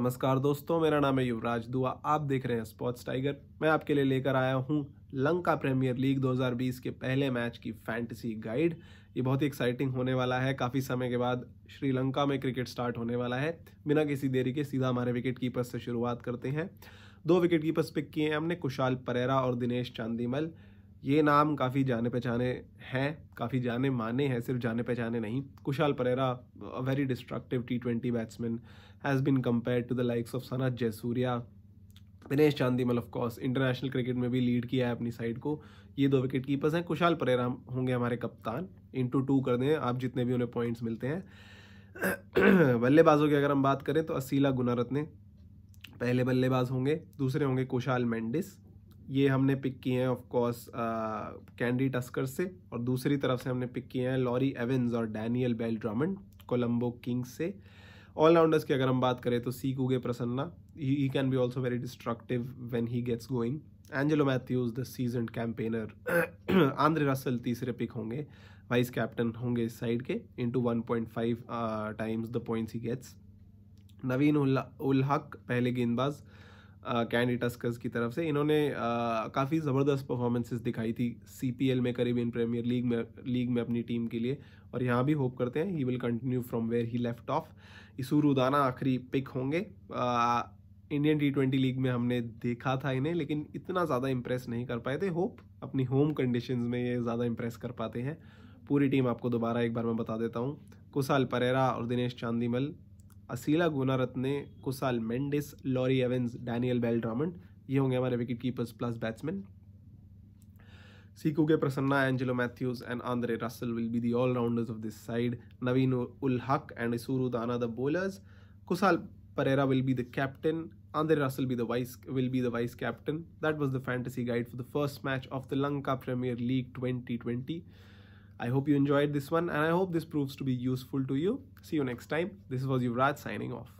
नमस्कार दोस्तों मेरा नाम है युवराज दुआ आप देख रहे हैं स्पोर्ट्स टाइगर मैं आपके लिए लेकर आया हूं लंका प्रीमियर लीग 2020 के पहले मैच की फैंटेसी गाइड ये बहुत ही एक्साइटिंग होने वाला है काफ़ी समय के बाद श्रीलंका में क्रिकेट स्टार्ट होने वाला है बिना किसी देरी के सीधा हमारे विकेट कीपर से शुरुआत करते हैं दो विकेट कीपर्स पिक किए हैं हमने कुशाल परेरा और दिनेश चांदीमल ये नाम काफ़ी जाने पहचाने हैं काफ़ी जाने माने हैं सिर्फ जाने पहचाने नहीं Kusal Perera a very destructive T twenty batsman has been compare to the likes of Sanath Jayasuriya Dinesh Chandimal of course international cricket में भी लीड किया है अपनी साइड को ये दो विकेट कीपर्स हैं कुशाल परेरा होंगे हमारे कप्तान इंटू टू कर दें आप जितने भी उन्हें पॉइंट्स मिलते हैं बल्लेबाजों की अगर हम बात करें तो असीला गुनारत ने पहले बल्लेबाज होंगे दूसरे होंगे कुशाल मेंडिस ये हमने पिक किए हैं ऑफ कोर्स कैंडी टस्कर से और दूसरी तरफ से हमने पिक किए हैं लॉरी एवेंस और Daniel Bell Drummond Colombo Kings से ऑलराउंडर्स की अगर हम बात करें तो Seekkuge Prasanna he can be also very destructive when he gets going Angelo Mathews the season campaigner Andre Russell तीसरे पिक होंगे वाइस कैप्टन होंगे इस साइड के into one point five times the points he gets Naveen ul ul Haq पहले गेंदबाज़ कैंडी टस्कर्स की तरफ से इन्होंने काफ़ी ज़बरदस्त परफॉर्मेंसेस दिखाई थी सीपीएल में करीबियन प्रीमियर लीग में लीग में अपनी टीम के लिए और यहाँ भी होप करते हैं he will continue from where he left off इसू आखिरी पिक होंगे इंडियन टी ट्वेंटी लीग में हमने देखा था इन्हें लेकिन इतना ज़्यादा इम्प्रेस नहीं कर पाए थे होप अपनी होम कंडीशन में ये ज़्यादा इम्प्रेस कर पाते हैं पूरी टीम आपको दोबारा एक बार मैं बता देता हूँ कुशाल परेरा और Dinesh Chandimal Asela Gunaratne Kusal Mendis Laurie Evans Daniel Bell Drummond ये होंगे हमारे wicket keepers plus batsman Seekkuge Prasanna Angelo Mathews and Andre Russell will be the allrounders of this side Naveen ul Haq and सूरू दाना the bowlers Kusal Perera will be the captain Andre Russell be the vice will be the vice captain that was the fantasy guide for the first match of the Lanka Premier League twenty twenty I hope you enjoyed this one and I hope this proves to be useful to you. See you next time. This was Yuvraj signing off.